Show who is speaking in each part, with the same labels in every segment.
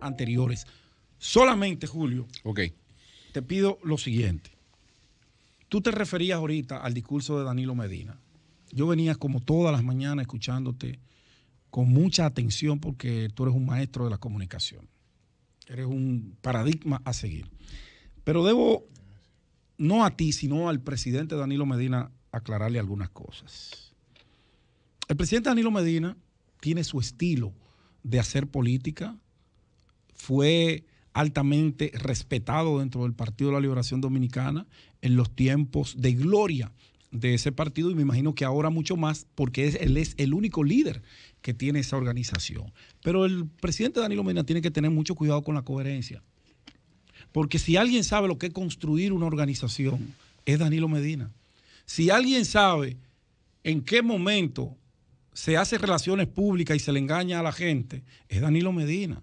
Speaker 1: anteriores. Solamente, Julio, okay. te pido lo siguiente. Tú te referías ahorita al discurso de Danilo Medina. Yo venía como todas las mañanas escuchándote con mucha atención porque tú eres un maestro de la comunicación. Eres un paradigma a seguir. Pero debo, no a ti, sino al presidente Danilo Medina, aclararle algunas cosas. El presidente Danilo Medina tiene su estilo de hacer política, fue altamente respetado dentro del Partido de la Liberación Dominicana en los tiempos de gloria de ese partido y me imagino que ahora mucho más porque él es el único líder que tiene esa organización. Pero el presidente Danilo Medina tiene que tener mucho cuidado con la coherencia. Porque si alguien sabe lo que es construir una organización, es Danilo Medina. Si alguien sabe en qué momento se hace relaciones públicas y se le engaña a la gente, es Danilo Medina.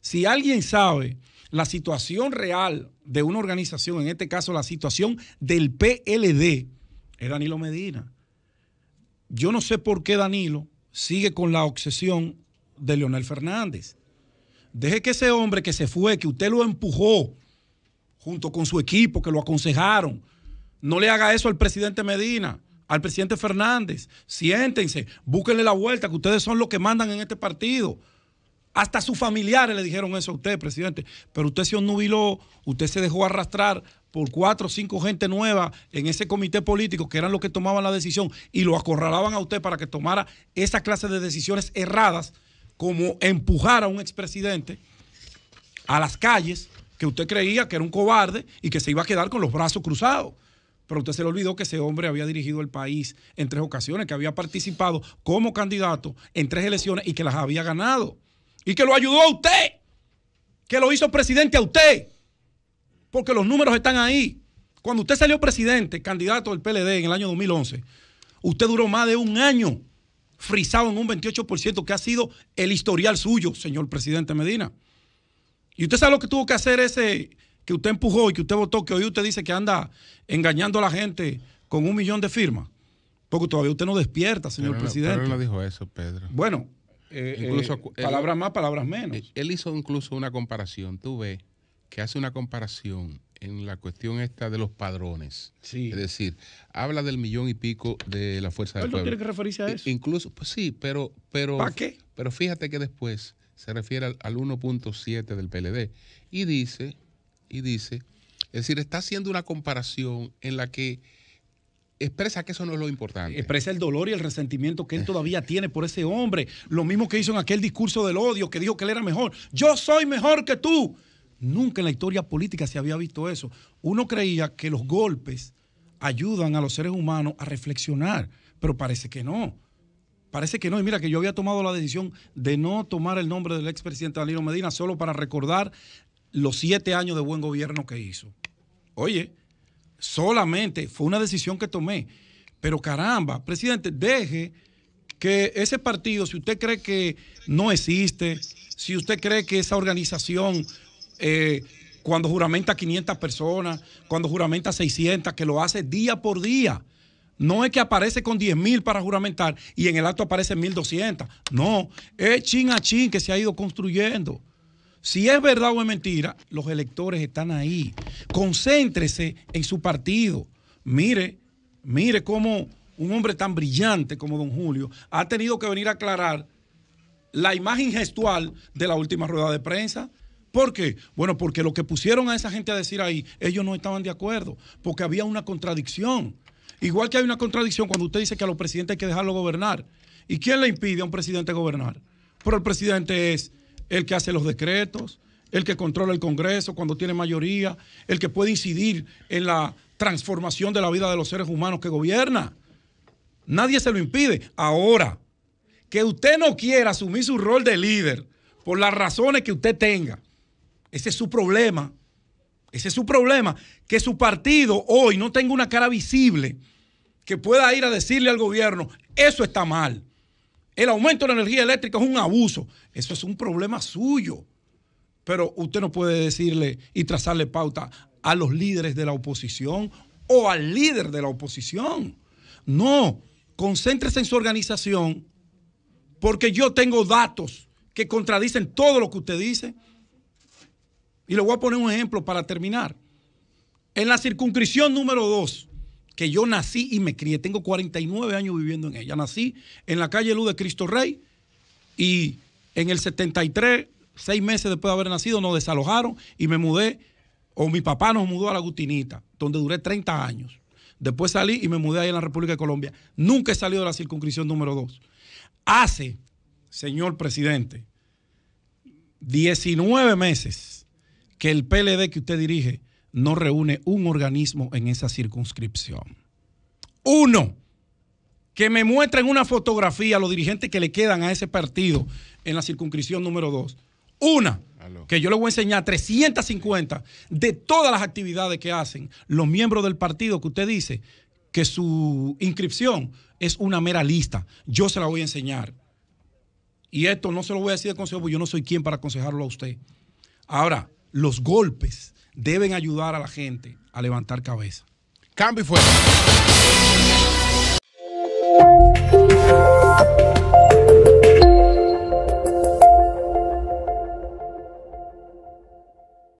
Speaker 1: Si alguien sabe la situación real de una organización, en este caso la situación del PLD, es Danilo Medina. Yo no sé por qué Danilo sigue con la obsesión de Leonel Fernández. Deje que ese hombre que se fue, que usted lo empujó junto con su equipo, que lo aconsejaron, no le haga eso al presidente Medina, al presidente Fernández. Siéntense, búsquenle la vuelta, que ustedes son los que mandan en este partido. Hasta sus familiares le dijeron eso a usted, presidente. Pero usted se onnubiló, usted se dejó arrastrar por cuatro o cinco gente nueva en ese comité político que eran los que tomaban la decisión y lo acorralaban a usted para que tomara esa clase de decisiones erradas, como empujar a un expresidente a las calles que usted creía que era un cobarde y que se iba a quedar con los brazos cruzados. Pero usted se le olvidó que ese hombre había dirigido el país en tres ocasiones, que había participado como candidato en tres elecciones y que las había ganado. Y que lo ayudó a usted, que lo hizo presidente a usted, porque los números están ahí. Cuando usted salió presidente, candidato del PLD en el año 2011, usted duró más de un año frisado en un 28%, que ha sido el historial suyo, señor presidente Medina. Y usted sabe lo que tuvo que hacer ese que usted empujó y que usted votó, que hoy usted dice que anda engañando a la gente con un millón de firmas? Porque todavía usted no despierta, señor presidente. no dijo eso, Pedro. Bueno, eh, eh, palabras más, palabras menos. Eh, él hizo incluso una comparación, tú ves, que hace una comparación en la cuestión esta de los padrones. Es decir, habla del millón y pico de la fuerza del pueblo. no tiene que referirse a eso. Incluso, pues sí, pero... pero ¿Para Pero fíjate que después se refiere al 1.7 del PLD y dice y dice, es decir, está haciendo una comparación en la que expresa que eso no es lo importante. Expresa el dolor y el resentimiento que él eh. todavía tiene por ese hombre. Lo mismo que hizo en aquel discurso del odio, que dijo que él era mejor. Yo soy mejor que tú. Nunca en la historia política se había visto eso. Uno creía que los golpes ayudan a los seres humanos a reflexionar, pero parece que no. Parece que no. Y mira que yo había tomado la decisión de no tomar el nombre del expresidente Danilo Medina solo para recordar los siete años de buen gobierno que hizo. Oye, solamente fue una decisión que tomé. Pero caramba, presidente, deje que ese partido, si usted cree que no existe, si usted cree que esa organización, eh, cuando juramenta 500 personas, cuando juramenta 600, que lo hace día por día, no es que aparece con 10 mil para juramentar y en el acto aparecen 1.200. No, es chin a chin que se ha ido construyendo. Si es verdad o es mentira, los electores están ahí. Concéntrese en su partido. Mire, mire cómo un hombre tan brillante como don Julio ha tenido que venir a aclarar la imagen gestual de la última rueda de prensa. ¿Por qué? Bueno, porque lo que pusieron a esa gente a decir ahí, ellos no estaban de acuerdo, porque había una contradicción. Igual que hay una contradicción cuando usted dice que a los presidentes hay que dejarlo gobernar. ¿Y quién le impide a un presidente gobernar? Pero el presidente es el que hace los decretos, el que controla el Congreso cuando tiene mayoría, el que puede incidir en la transformación de la vida de los seres humanos que gobierna. Nadie se lo impide. Ahora, que usted no quiera asumir su rol de líder por las razones que usted tenga, ese es su problema. Ese es su problema. Que su partido hoy no tenga una cara visible que pueda ir a decirle al gobierno, eso está mal el aumento de la energía eléctrica es un abuso. Eso es un problema suyo. Pero usted no puede decirle y trazarle pauta a los líderes de la oposición o al líder de la oposición. No, concéntrese en su organización porque yo tengo datos que contradicen todo lo que usted dice. Y le voy a poner un ejemplo para terminar. En la circunscripción número 2, que yo nací y me crié. Tengo 49 años viviendo en ella. Nací en la calle Luz de Cristo Rey y en el 73, seis meses después de haber nacido, nos desalojaron y me mudé, o mi papá nos mudó a la Gutinita, donde duré 30 años. Después salí y me mudé ahí en la República de Colombia. Nunca he salido de la circunscripción número 2. Hace, señor presidente, 19 meses que el PLD que usted dirige no reúne un organismo en esa circunscripción. Uno, que me muestren una fotografía a los dirigentes que le quedan a ese partido en la circunscripción número dos. Una, que yo le voy a enseñar 350 de todas las actividades que hacen los miembros del partido que usted dice que su inscripción es una mera lista. Yo se la voy a enseñar. Y esto no se lo voy a decir de consejo, porque yo no soy quien para aconsejarlo a usted. Ahora, los golpes, deben ayudar a la gente a levantar cabeza. Cambio y fuera.